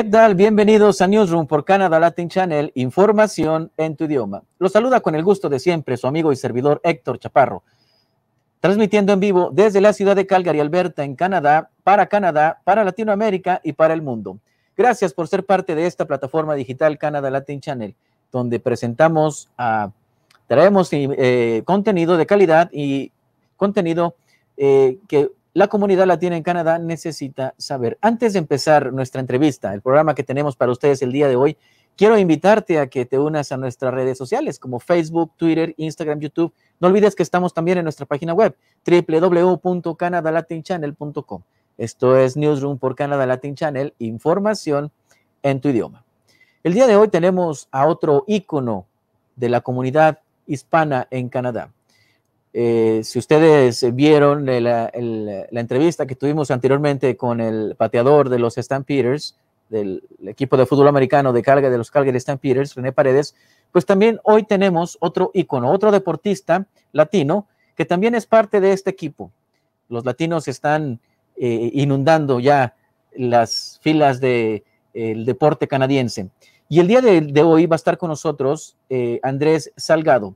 ¿Qué Bienvenidos a Newsroom por Canada Latin Channel, información en tu idioma. Los saluda con el gusto de siempre su amigo y servidor Héctor Chaparro, transmitiendo en vivo desde la ciudad de Calgary, Alberta, en Canadá, para Canadá, para Latinoamérica y para el mundo. Gracias por ser parte de esta plataforma digital Canada Latin Channel, donde presentamos, traemos eh, contenido de calidad y contenido eh, que la comunidad latina en Canadá necesita saber. Antes de empezar nuestra entrevista, el programa que tenemos para ustedes el día de hoy, quiero invitarte a que te unas a nuestras redes sociales como Facebook, Twitter, Instagram, YouTube. No olvides que estamos también en nuestra página web www.canadalatinchannel.com. Esto es Newsroom por Canadá Latin Channel, información en tu idioma. El día de hoy tenemos a otro ícono de la comunidad hispana en Canadá. Eh, si ustedes vieron la, entrevista que tuvimos anteriormente con el pateador de los Peters, del equipo de fútbol americano de Calgary, de los Calgary Peters, René Paredes, pues también hoy tenemos otro icono, otro deportista latino que también es parte de este equipo. Los latinos están eh, inundando ya las filas del deporte canadiense. Y el día de, hoy va a estar con nosotros eh, Andrés Salgado.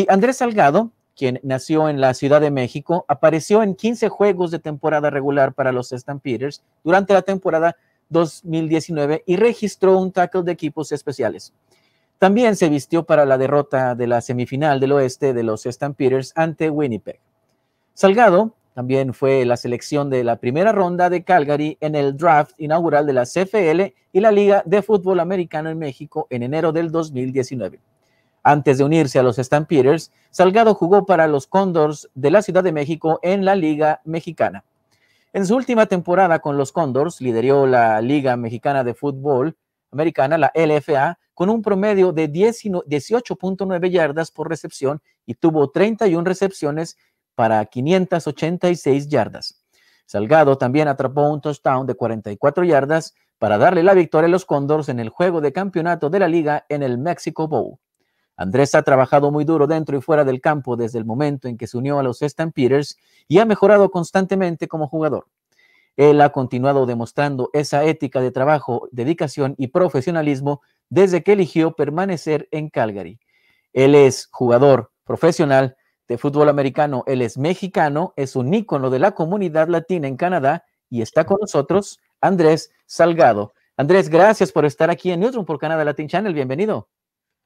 Y Andrés Salgado, quien nació en la Ciudad de México, apareció en 15 juegos de temporada regular para los Stampeders durante la temporada 2019 y registró un tackle de equipos especiales. También se vistió para la derrota de la semifinal del oeste de los Stampeders ante Winnipeg. Salgado también fue la selección de la primera ronda de Calgary en el draft inaugural de la CFL y la Liga de Fútbol Americano en México en enero del 2019. Antes de unirse a los Stampeders, Salgado jugó para los Condors de la Ciudad de México en la Liga Mexicana. En su última temporada con los Condors, lideró la Liga Mexicana de Fútbol Americana, la LFA, con un promedio de 18.9 yardas por recepción y tuvo 31 recepciones para 586 yardas. Salgado también atrapó un touchdown de 44 yardas para darle la victoria a los Condors en el juego de campeonato de la liga en el Mexico Bowl. Andrés ha trabajado muy duro dentro y fuera del campo desde el momento en que se unió a los Stampeders y ha mejorado constantemente como jugador. Él ha continuado demostrando esa ética de trabajo, dedicación y profesionalismo desde que eligió permanecer en Calgary. Él es jugador profesional de fútbol americano, él es mexicano, es un ícono de la comunidad latina en Canadá y está con nosotros Andrés Salgado. Andrés, gracias por estar aquí en Newsroom por Canadá Latin Channel. Bienvenido.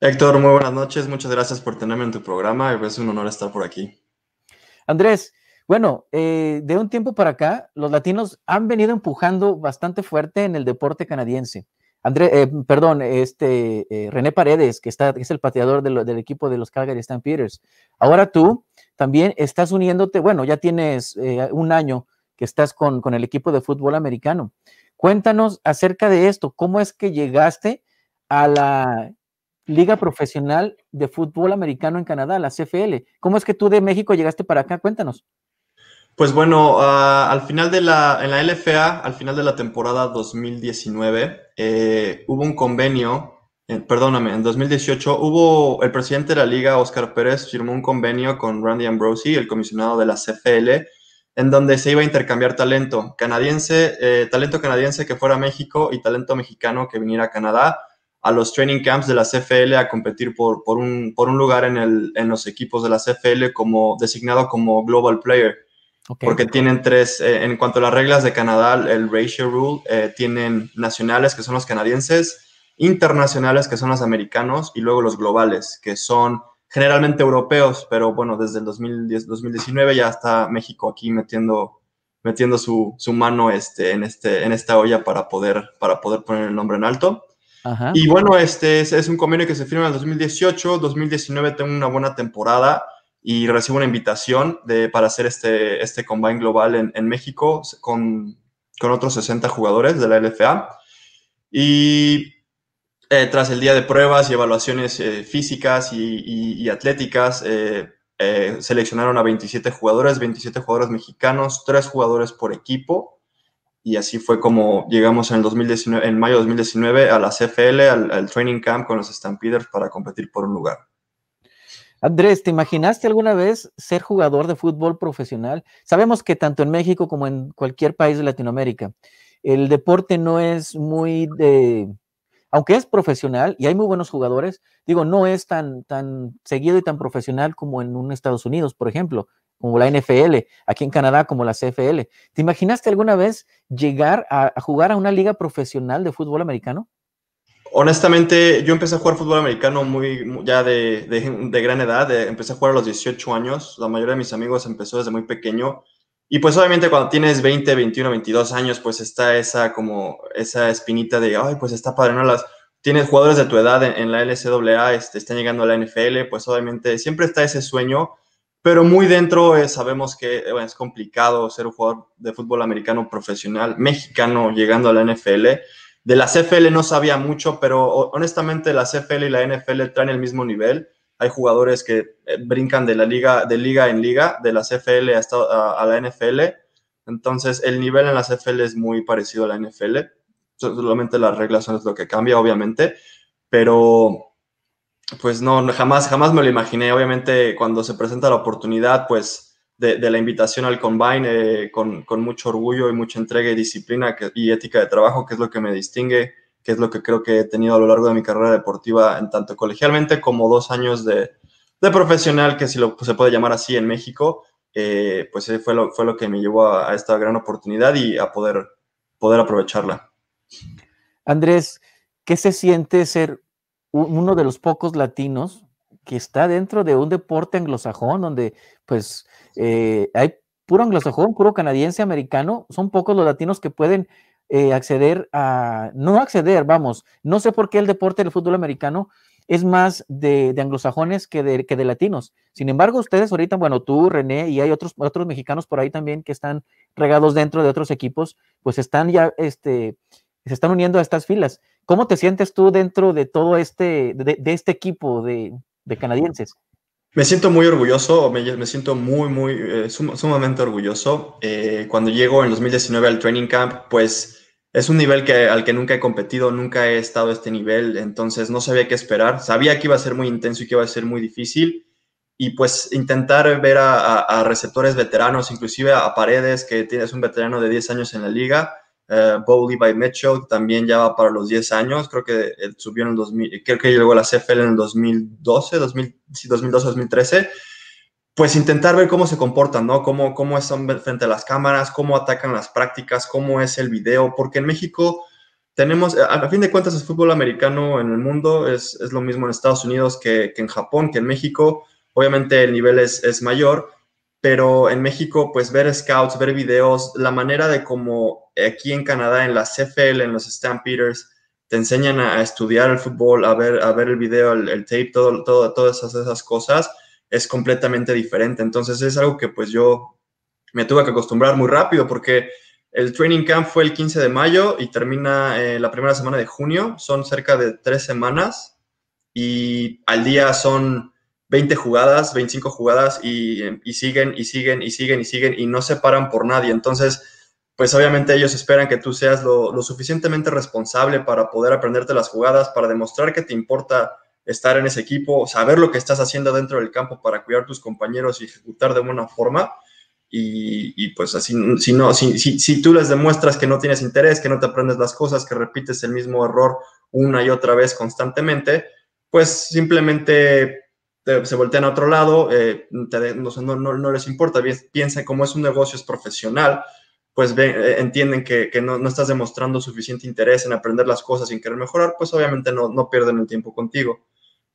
Héctor, muy buenas noches. Muchas gracias por tenerme en tu programa. Es un honor estar por aquí. Andrés, bueno, eh, de un tiempo para acá, los latinos han venido empujando bastante fuerte en el deporte canadiense. Andrés, eh, perdón, este eh, René Paredes, que, está, es el pateador del equipo de los Calgary Stampeders. Ahora tú también estás uniéndote, bueno, ya tienes un año que estás con el equipo de fútbol americano. Cuéntanos acerca de esto, ¿cómo es que llegaste a la Liga Profesional de Fútbol Americano en Canadá, la CFL. ¿Cómo es que tú de México llegaste para acá? Cuéntanos. Pues bueno, ah, al final de la, en la LFA, al final de la temporada 2019, eh, hubo un convenio, eh, perdóname, en 2018 hubo, el presidente de la liga, Oscar Pérez, firmó un convenio con Randy Ambrosi, el comisionado de la CFL, en donde se iba a intercambiar talento canadiense, eh, talento canadiense que fuera a México y talento mexicano que viniera a Canadá a los training camps de la CFL a competir por, por, un, por un, lugar en, el, en, los equipos de la CFL como designado como Global Player. Porque tienen tres, eh, en cuanto a las reglas de Canadá, el ratio rule, eh, tienen nacionales que son los canadienses, internacionales que son los americanos y luego los globales que son generalmente europeos, pero bueno, desde el 2010, 2019 ya está México aquí metiendo, metiendo su, su mano este, en, este, en esta olla para poder, para poder poner el nombre en alto. Y bueno, este es, un convenio que se firma en el 2018, 2019 tengo una buena temporada y recibo una invitación para hacer este, este combine global en, México con, otros 60 jugadores de la LFA. Y eh, tras el día de pruebas y evaluaciones eh, físicas y, atléticas, eh, seleccionaron a 27 jugadores, 27 jugadores mexicanos, 3 jugadores por equipo y así fue como llegamos en mayo de 2019 a la CFL, al, training camp con los Stampeders para competir por un lugar. Andrés, ¿te imaginaste alguna vez ser jugador de fútbol profesional? Sabemos que tanto en México como en cualquier país de Latinoamérica, el deporte no es muy de, aunque es profesional y hay muy buenos jugadores, digo, no es tan, tan seguido y tan profesional como en un Estados Unidos, por ejemplo, como la NFL, aquí en Canadá como la CFL. ¿Te imaginaste alguna vez llegar a, jugar a una liga profesional de fútbol americano? Honestamente, yo empecé a jugar fútbol americano muy ya de, gran edad. empecé a jugar a los 18 años. La mayoría de mis amigos empezó desde muy pequeño. Y pues obviamente cuando tienes 20, 21, 22 años, pues está esa como esa espinita de, ay, pues está padre, ¿no? Las, tienes jugadores de tu edad en, la LCAA, este, están llegando a la NFL, pues obviamente siempre está ese sueño pero muy dentro eh, sabemos que eh, es complicado ser un jugador de fútbol americano profesional mexicano llegando a la NFL. De la CFL no sabía mucho, pero honestamente la CFL y la NFL traen el mismo nivel. Hay jugadores que eh, brincan de la liga, de liga en liga, de la CFL hasta a, la NFL. Entonces el nivel en la CFL es muy parecido a la NFL. Solamente las reglas son lo que cambia, obviamente, pero pues no, jamás, jamás me lo imaginé. Obviamente, cuando se presenta la oportunidad, pues de, la invitación al combine, eh, con, mucho orgullo y mucha entrega y disciplina y ética de trabajo, que es lo que me distingue, que es lo que creo que he tenido a lo largo de mi carrera deportiva, en tanto colegialmente como dos años de, profesional, que si lo, se puede llamar así en México, eh, pues eh, fue lo, fue lo que me llevó a, esta gran oportunidad y a poder aprovecharla. Andrés, ¿qué se siente ser uno de los pocos latinos que está dentro de un deporte anglosajón, donde pues eh, hay puro anglosajón, puro canadiense, americano, son pocos los latinos que pueden eh, acceder a, no acceder, vamos, no sé por qué el deporte del fútbol americano es más de, de anglosajones que de, que de, latinos. Sin embargo, ustedes ahorita, bueno, tú, René, y hay otros, otros mexicanos por ahí también que están regados dentro de otros equipos, pues están ya, este, se están uniendo a estas filas. ¿Cómo te sientes tú dentro de todo este, de, este equipo de, canadienses? Me siento muy orgulloso, me, siento muy, muy, eh, sumamente orgulloso. Eh, cuando llego en 2019 al training camp, pues es un nivel que, al que nunca he competido, nunca he estado a este nivel, entonces no sabía qué esperar. Sabía que iba a ser muy intenso y que iba a ser muy difícil. Y pues intentar ver a, receptores veteranos, inclusive a, Paredes, que tienes un veterano de 10 años en la liga, eh, Bowley by Mitchell también ya va para los 10 años, creo que subió en el 2000, creo que llegó a la CFL en el 2012, 2012, 2013. Pues intentar ver cómo se comportan, ¿no? Cómo, cómo están frente a las cámaras, cómo atacan las prácticas, cómo es el video, porque en México tenemos, a fin de cuentas, el fútbol americano en el mundo es, lo mismo en Estados Unidos que, en Japón, que en México. Obviamente el nivel es, es mayor, pero en México, pues ver scouts, ver videos, la manera de cómo aquí en Canadá, en la CFL, en los Stampeders, te enseñan a, estudiar el fútbol, a ver, a ver el video, el, tape, todo, todo, todas esas, esas, cosas, es completamente diferente. Entonces es algo que pues yo me tuve que acostumbrar muy rápido porque el training camp fue el 15 de mayo y termina eh, la primera semana de junio, son cerca de tres semanas y al día son 20 jugadas, 25 jugadas y, siguen y siguen y siguen y siguen y no se paran por nadie. Entonces, pues obviamente ellos esperan que tú seas lo, suficientemente responsable para poder aprenderte las jugadas, para demostrar que te importa estar en ese equipo, saber lo que estás haciendo dentro del campo para cuidar a tus compañeros y ejecutar de buena forma. Y, pues así, si, no, si, tú les demuestras que no tienes interés, que no te aprendes las cosas, que repites el mismo error una y otra vez constantemente, pues simplemente se voltean a otro lado, eh, no, les importa, piensan como es un negocio, es profesional, pues eh, entienden que, no, estás demostrando suficiente interés en aprender las cosas sin querer mejorar, pues obviamente no, pierden el tiempo contigo.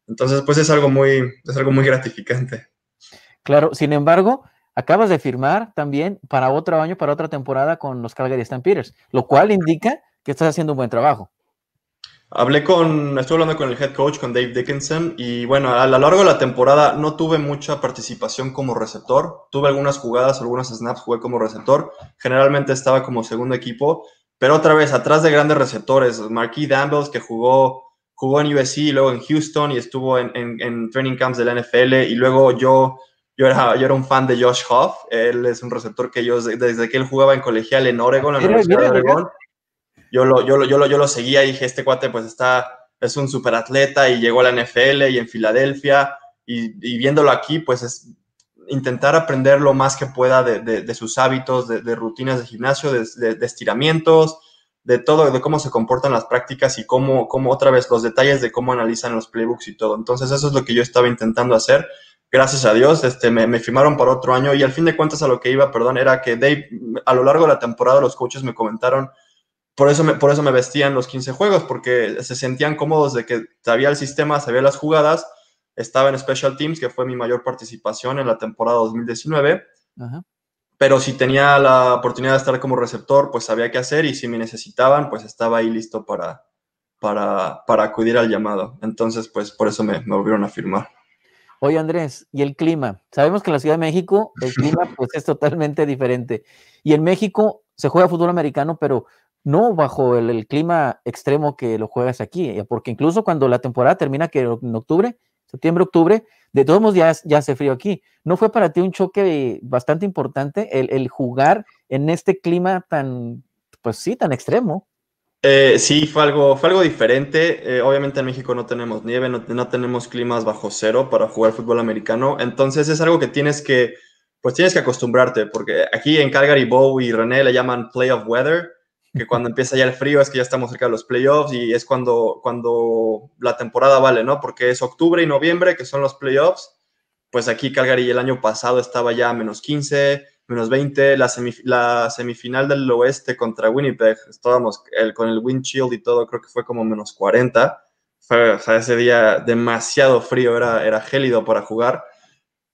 Entonces, pues es algo muy, es algo muy gratificante. Claro, sin embargo, acabas de firmar también para otro año, para otra temporada con los Calgary Stampeders, lo cual indica que estás haciendo un buen trabajo. Hablé con, estoy hablando con el head coach, con Dave Dickinson, y bueno, a lo largo de la temporada no tuve mucha participación como receptor. Tuve algunas jugadas, algunas snaps jugué como receptor. Generalmente estaba como segundo equipo, pero otra vez atrás de grandes receptores. Marquis Dambels, que jugó, jugó en USC y luego en Houston y estuvo en, training camps de la NFL. Y luego yo, yo era, yo era un fan de Josh Hoff. Él es un receptor que yo, desde que él jugaba en colegial en Oregon, en la Universidad de Oregon yo lo, yo lo, seguía y dije, este cuate pues está, es un atleta y llegó a la NFL y en Filadelfia y, viéndolo aquí pues es intentar aprender lo más que pueda de, sus hábitos, de, rutinas de gimnasio, de, estiramientos, de todo, de cómo se comportan las prácticas y cómo, cómo otra vez los detalles de cómo analizan los playbooks y todo. Entonces eso es lo que yo estaba intentando hacer gracias a Dios, este, me, firmaron para otro año y al fin de cuentas a lo que iba, perdón, era que Dave, a lo largo de la temporada los coaches me comentaron, por eso, me, por eso me vestían los 15 juegos, porque se sentían cómodos de que sabía el sistema, sabía las jugadas. Estaba en Special Teams, que fue mi mayor participación en la temporada 2019. Pero si tenía la oportunidad de estar como receptor, pues sabía qué hacer y si me necesitaban, pues estaba ahí listo para, para, para acudir al llamado. Entonces, pues por eso me, me volvieron a firmar. Oye, Andrés, ¿y el clima? Sabemos que en la Ciudad de México el clima pues, es totalmente diferente. Y en México se juega fútbol americano, pero no bajo el, clima extremo que lo juegas aquí, eh, porque incluso cuando la temporada termina, que en octubre, septiembre, octubre, de todos modos ya, ya hace frío aquí. ¿No fue para ti un choque bastante importante el, jugar en este clima tan, pues sí, tan extremo? Eh, sí, fue algo, fue algo diferente. Eh, obviamente en México no tenemos nieve, no, tenemos climas bajo cero para jugar fútbol americano, entonces es algo que tienes que, pues tienes que acostumbrarte, porque aquí en Calgary Bow y René le llaman play of weather, que cuando empieza ya el frío es que ya estamos cerca de los playoffs y es cuando, cuando la temporada vale, ¿no? Porque es octubre y noviembre, que son los playoffs. Pues aquí Calgary el año pasado estaba ya menos 15, menos 20, la, la semifinal del oeste contra Winnipeg, estábamos el, con el windshield y todo, creo que fue como menos 40. Fue, o sea, ese día demasiado frío, era, era gélido para jugar.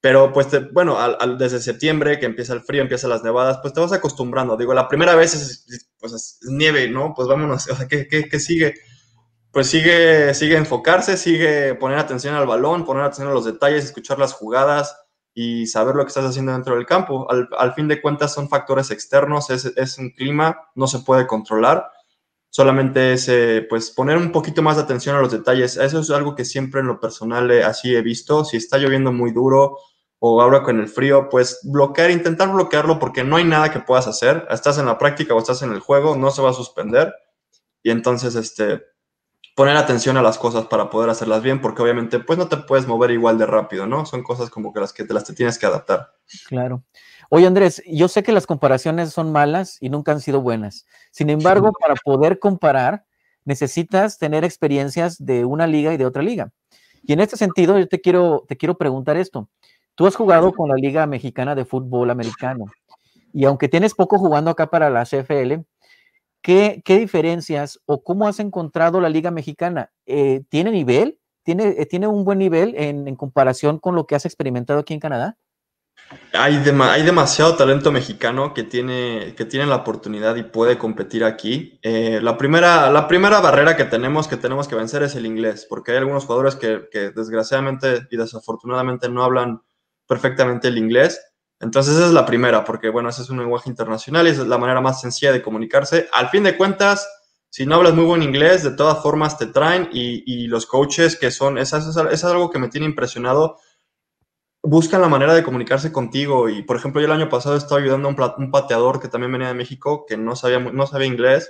Pero pues, bueno, desde septiembre que empieza el frío, empiezan las nevadas, pues te vas acostumbrando. Digo, la primera vez es, pues, nieve, ¿no? Pues vámonos, o sea, ¿qué, qué, qué sigue? Pues sigue, sigue enfocarse, sigue poner atención al balón, poner atención a los detalles, escuchar las jugadas y saber lo que estás haciendo dentro del campo. Al, al fin de cuentas son factores externos, es, es, un clima, no se puede controlar. Solamente es eh, pues poner un poquito más de atención a los detalles. Eso es algo que siempre en lo personal eh, así he visto. Si está lloviendo muy duro, o ahora con el frío, pues bloquear, intentar bloquearlo porque no hay nada que puedas hacer. Estás en la práctica o estás en el juego, no se va a suspender. Y entonces, este, poner atención a las cosas para poder hacerlas bien, porque obviamente, pues no te puedes mover igual de rápido, ¿no? Son cosas como que las que te las tienes que adaptar. Claro. Oye, Andrés, yo sé que las comparaciones son malas y nunca han sido buenas. Sin embargo, para poder comparar, necesitas tener experiencias de una liga y de otra liga. Y en este sentido, yo te quiero, te quiero preguntar esto. Tú has jugado con la Liga Mexicana de Fútbol Americano y aunque tienes poco jugando acá para la CFL, ¿qué, qué diferencias o cómo has encontrado la Liga Mexicana? Eh, ¿Tiene nivel? ¿Tiene, eh, ¿Tiene un buen nivel en, comparación con lo que has experimentado aquí en Canadá? Hay, hay demasiado talento mexicano que tiene, que tiene la oportunidad y puede competir aquí. Eh, la, primera, la primera barrera que tenemos, que tenemos que vencer es el inglés, porque hay algunos jugadores que desgraciadamente y desafortunadamente no hablan perfectamente el inglés. Entonces esa es la primera, porque bueno, ese es un lenguaje internacional y es la manera más sencilla de comunicarse. Al fin de cuentas, si no hablas muy buen inglés, de todas formas te traen y, los coaches que son, eso es, algo que me tiene impresionado, buscan la manera de comunicarse contigo. Y por ejemplo, yo el año pasado estaba ayudando a un, pateador que también venía de México, que no sabía, no sabía inglés.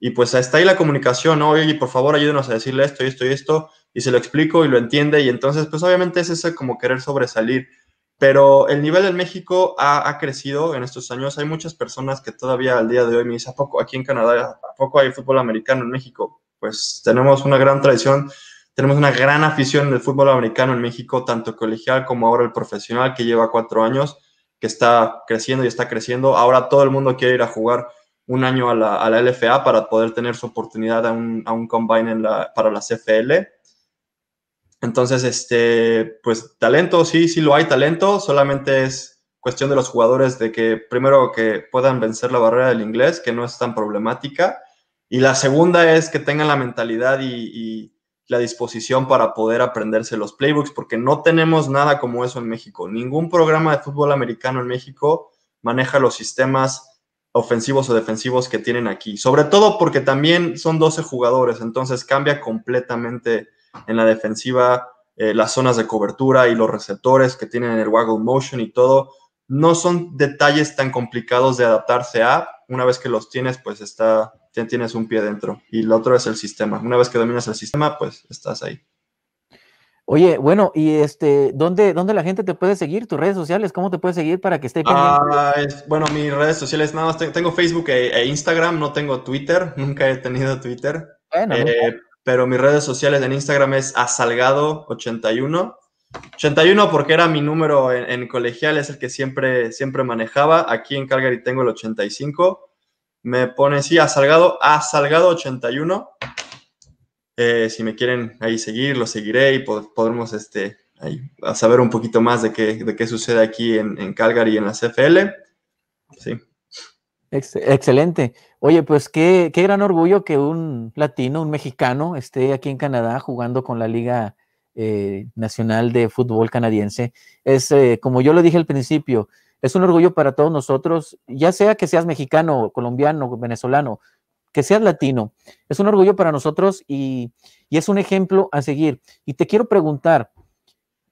Y pues está ahí la comunicación, ¿no? Oye, por favor, ayúdenos a decirle esto y esto y esto. Y se lo explico y lo entiende. Y entonces, pues obviamente es ese como querer sobresalir. Pero el nivel en México ha, crecido en estos años. Hay muchas personas que todavía al día de hoy me dicen, ¿a poco aquí en Canadá, a poco hay fútbol americano en México? Pues tenemos una gran tradición, tenemos una gran afición del fútbol americano en México, tanto colegial como ahora el profesional que lleva cuatro años, que está creciendo y está creciendo. Ahora todo el mundo quiere ir a jugar un año a la, LFA para poder tener su oportunidad a un, combine para la CFL. Entonces, este, pues talento, sí, sí lo hay talento, solamente es cuestión de los jugadores de que primero que puedan vencer la barrera del inglés, que no es tan problemática, y la segunda es que tengan la mentalidad y, y la disposición para poder aprenderse los playbooks, porque no tenemos nada como eso en México. Ningún programa de fútbol americano en México maneja los sistemas ofensivos o defensivos que tienen aquí, sobre todo porque también son 12 jugadores, entonces cambia completamente en la defensiva, eh, las zonas de cobertura y los receptores que tienen el waggle motion y todo, no son detalles tan complicados de adaptarse a. Una vez que los tienes, pues está, tienes un pie dentro. Y lo otro es el sistema. Una vez que dominas el sistema, pues estás ahí. Oye, bueno, y este, ¿dónde, dónde la gente te puede seguir? ¿Tus redes sociales? ¿Cómo te puede seguir para que esté pendiente? Ah, bueno, mis redes sociales, nada más tengo, Facebook e, e, Instagram, no tengo Twitter, nunca he tenido Twitter. Bueno, eh, pero mis redes sociales en Instagram es asalgado81. 81 porque era mi número en, colegial, es el que siempre, siempre manejaba. Aquí en Calgary tengo el 85. Me pone, sí, asalgado, salgado 81 eh, si me quieren ahí seguir, lo seguiré y podremos este, ahí, saber un poquito más de qué, de qué sucede aquí en, en Calgary y en la CFL excelente. Oye, pues qué, qué, gran orgullo que un latino, un mexicano, esté aquí en Canadá jugando con la Liga eh, Nacional de Fútbol Canadiense. Es, eh, como yo lo dije al principio, es un orgullo para todos nosotros, ya sea que seas mexicano, colombiano, venezolano, que seas latino. Es un orgullo para nosotros y, es un ejemplo a seguir. Y te quiero preguntar,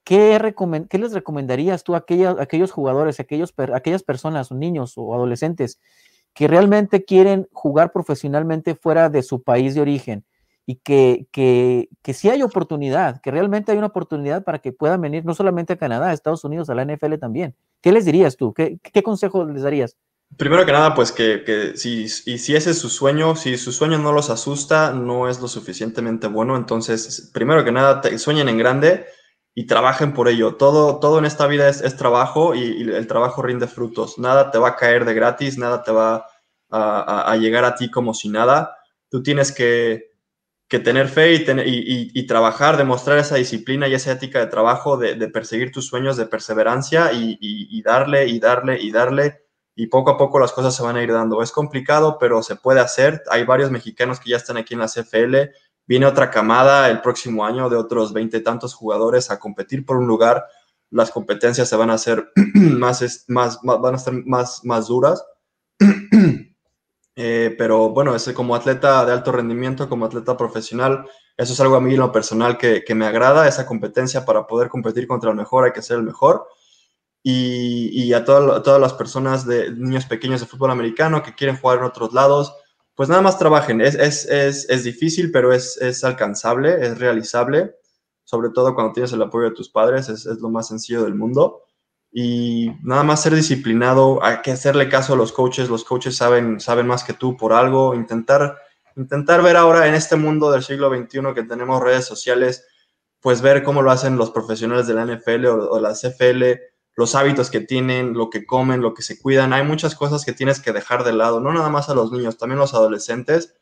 ¿Qué, ¿qué, les recomendarías tú a, aquellos jugadores, aquellos aquellas personas, niños o adolescentes que realmente quieren jugar profesionalmente fuera de su país de origen y que, que, sí hay oportunidad, que realmente hay una oportunidad para que puedan venir no solamente a Canadá, a Estados Unidos, a la NFL también. ¿Qué les dirías tú? ¿Qué, consejo les darías? Primero que nada, pues que, que si, si ese es su sueño, si su sueño no los asusta, no es lo suficientemente bueno. Entonces, primero que nada, sueñen en grande, y trabajen por ello. Todo, todo en esta vida es, trabajo y, el trabajo rinde frutos. Nada te va a caer de gratis, nada te va a, llegar a ti como si nada. Tú tienes que, tener fe y, trabajar, demostrar esa disciplina y esa ética de trabajo, de, de perseguir tus sueños, de perseverancia y, darle y darle y darle. Y poco a poco las cosas se van a ir dando. Es complicado, pero se puede hacer. Hay varios mexicanos que ya están aquí en la CFL Viene otra camada el próximo año de otros veinte tantos jugadores a competir por un lugar. Las competencias se van a hacer más, más, van a más, más duras. Eh, pero bueno, ese, como atleta de alto rendimiento, como atleta profesional, eso es algo a mí lo personal que, me agrada, esa competencia para poder competir contra el mejor, hay que ser el mejor. Y, a, todas las personas de niños pequeños de fútbol americano que quieren jugar en otros lados, pues nada más trabajen. Es, difícil, pero es, alcanzable, es realizable, sobre todo cuando tienes el apoyo de tus padres, es, lo más sencillo del mundo. Y nada más ser disciplinado, hay que hacerle caso a los coaches, los coaches saben, saben más que tú por algo, intentar, intentar ver ahora en este mundo del siglo XXI que tenemos redes sociales, pues ver cómo lo hacen los profesionales de la NFL o, o la CFL, los hábitos que tienen, lo que comen, lo que se cuidan. Hay muchas cosas que tienes que dejar de lado, no nada más a los niños, también los adolescentes.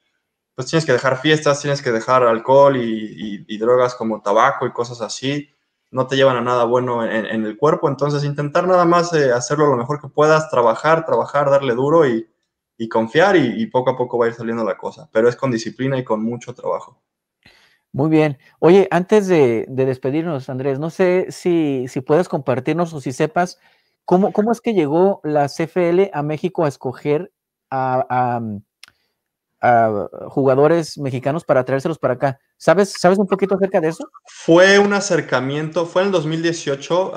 Pues tienes que dejar fiestas, tienes que dejar alcohol y, drogas como tabaco y cosas así. No te llevan a nada bueno en, el cuerpo. Entonces, intentar nada más eh, hacerlo lo mejor que puedas, trabajar, trabajar, darle duro y confiar y, poco a poco va a ir saliendo la cosa. Pero es con disciplina y con mucho trabajo. Muy bien. Oye, antes de, despedirnos, Andrés, no sé si, si puedes compartirnos o si sepas cómo, cómo es que llegó la CFL a México a escoger mm, a, jugadores mexicanos para traérselos para acá. ¿Sabes, ¿Sabes un poquito acerca de eso? Fue un acercamiento, fue en el 2018,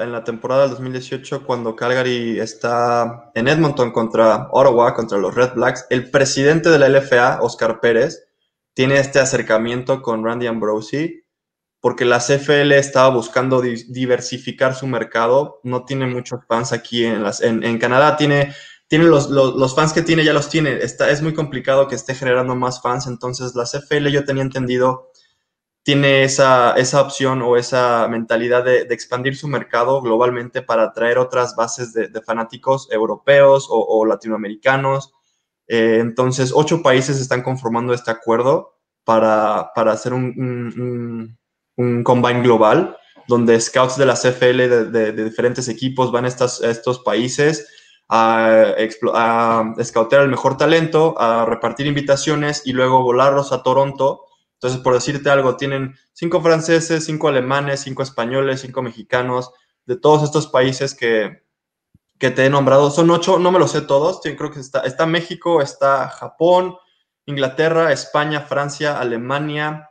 en la temporada del 2018, cuando Calgary está en Edmonton contra Ottawa, contra los Red Blacks. El presidente de la LFA, Oscar Pérez, tiene este acercamiento con Randy Ambrosi, porque la CFL estaba buscando diversificar su mercado, no tiene muchos fans aquí en, las, en, Canadá, tiene, tiene los, los, fans que tiene, ya los tiene, Está, es muy complicado que esté generando más fans, entonces la CFL yo tenía entendido tiene esa, esa opción o esa mentalidad de, expandir su mercado globalmente para atraer otras bases de, fanáticos europeos o, o latinoamericanos eh, entonces, ocho países están conformando este acuerdo para, hacer un, un, combine global, donde scouts de la CFL de, diferentes equipos van a, estas, estos países a, a, escautear el mejor talento, a repartir invitaciones y luego volarlos a Toronto. Entonces, por decirte algo, tienen cinco franceses, cinco alemanes, cinco españoles, cinco mexicanos, de todos estos países que, que te he nombrado. Son ocho, no me los sé todos. creo que está, está México, está Japón, Inglaterra, España, Francia, Alemania,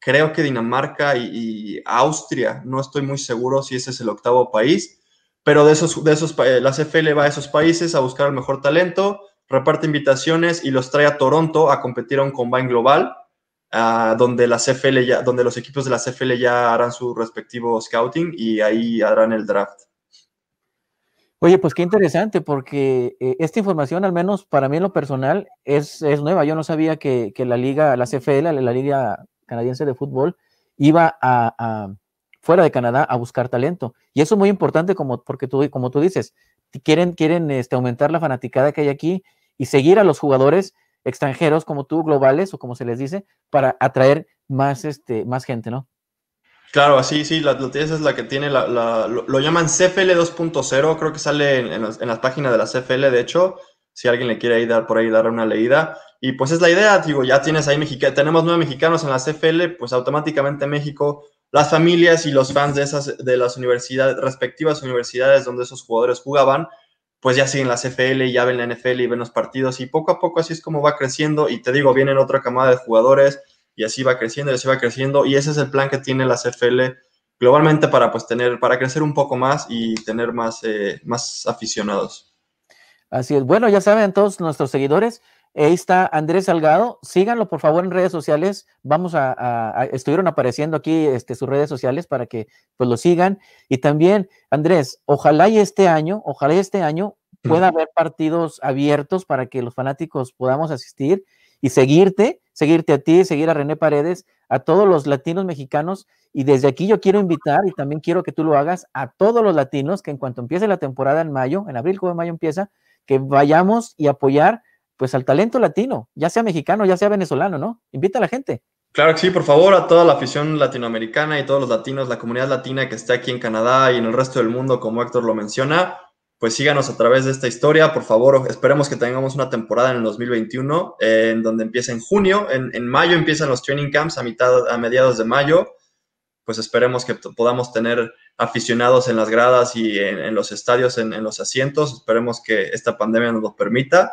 creo que Dinamarca y, Austria. No estoy muy seguro si ese es el octavo país, pero de esos, de esos, eh, la CFL va a esos países a buscar el mejor talento, reparte invitaciones y los trae a Toronto a competir a un combine global. Ah, donde, la CFL ya, donde los equipos de la CFL ya harán su respectivo scouting y ahí harán el draft. Oye, pues qué interesante, porque eh, esta información, al menos para mí en lo personal, es, nueva. Yo no sabía que, la liga, la CFL, la, liga canadiense de fútbol, iba a, fuera de Canadá a buscar talento. Y eso es muy importante, como, porque tú, como tú dices, quieren, quieren este, aumentar la fanaticada que hay aquí y seguir a los jugadores extranjeros como tú, globales o como se les dice, para atraer más, este, más gente, ¿no? Claro, así, sí, la, noticia es la que tiene, la, lo, llaman CFL 2.0, creo que sale en, las, páginas de la CFL, de hecho, si alguien le quiere ir por ahí dar una leída. Y pues es la idea, digo, ya tienes ahí mexicanos, tenemos nueve mexicanos en la CFL, pues automáticamente México, las familias y los fans de esas, de las universidades, respectivas universidades donde esos jugadores jugaban, pues ya siguen la CFL, ya ven la NFL y ven los partidos y poco a poco así es como va creciendo y te digo, vienen otra camada de jugadores y así va creciendo y así va creciendo. Y ese es el plan que tiene la CFL globalmente para pues tener, para crecer un poco más y tener más, eh, más aficionados. Así es. Bueno, ya saben todos nuestros seguidores. Ahí está Andrés Salgado. Síganlo, por favor, en redes sociales. Vamos a, estuvieron apareciendo aquí este, sus redes sociales para que pues lo sigan. Y también, Andrés, ojalá y este año, ojalá y este año pueda haber partidos abiertos para que los fanáticos podamos asistir y seguirte seguirte a ti, seguir a René Paredes, a todos los latinos mexicanos. Y desde aquí yo quiero invitar, y también quiero que tú lo hagas, a todos los latinos que en cuanto empiece la temporada en mayo, en abril, como en mayo empieza, que vayamos y apoyar pues al talento latino, ya sea mexicano, ya sea venezolano, ¿no? Invita a la gente. Claro que sí, por favor, a toda la afición latinoamericana y todos los latinos, la comunidad latina que está aquí en Canadá y en el resto del mundo, como Héctor lo menciona, pues síganos a través de esta historia. Por favor, esperemos que tengamos una temporada en el 2021, eh, en donde empieza en junio, en, mayo empiezan los training camps a, mitad, a mediados de mayo. Pues esperemos que podamos tener aficionados en las gradas y en, los estadios, en, los asientos. Esperemos que esta pandemia nos lo permita.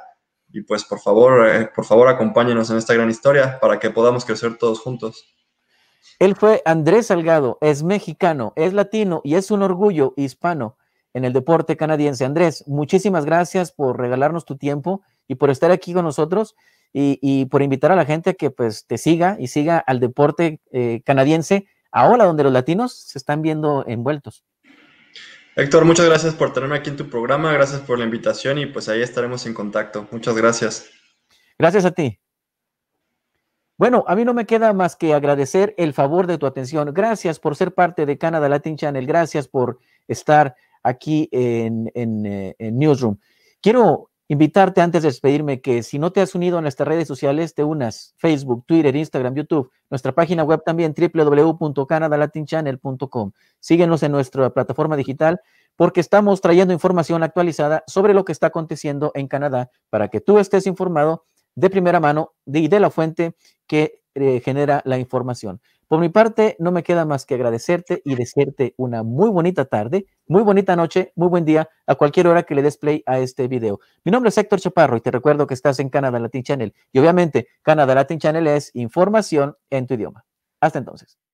Y pues por favor, eh, por favor acompáñenos en esta gran historia para que podamos crecer todos juntos. Él fue Andrés Salgado, es mexicano, es latino y es un orgullo hispano en el deporte canadiense. Andrés, muchísimas gracias por regalarnos tu tiempo y por estar aquí con nosotros y, por invitar a la gente que pues te siga y siga al deporte eh, canadiense ahora donde los latinos se están viendo envueltos. Héctor, muchas gracias por tenerme aquí en tu programa, gracias por la invitación y pues ahí estaremos en contacto. Muchas gracias. Gracias a ti. Bueno, a mí no me queda más que agradecer el favor de tu atención. Gracias por ser parte de Canadá Latin Channel. Gracias por estar aquí eh, en, Newsroom. Quiero invitarte antes de despedirme que si no te has unido a nuestras redes sociales, te unas Facebook, Twitter, Instagram, YouTube, nuestra página web también www.canadalatinchannel.com. Síguenos en nuestra plataforma digital porque estamos trayendo información actualizada sobre lo que está aconteciendo en Canadá para que tú estés informado de primera mano y de, la fuente que eh, genera la información. Por mi parte, no me queda más que agradecerte y desearte una muy bonita tarde, muy bonita noche, muy buen día, a cualquier hora que le des play a este video. Mi nombre es Héctor Chaparro y te recuerdo que estás en Canadá Latin Channel. Y obviamente, Canadá Latin Channel es información en tu idioma. Hasta entonces.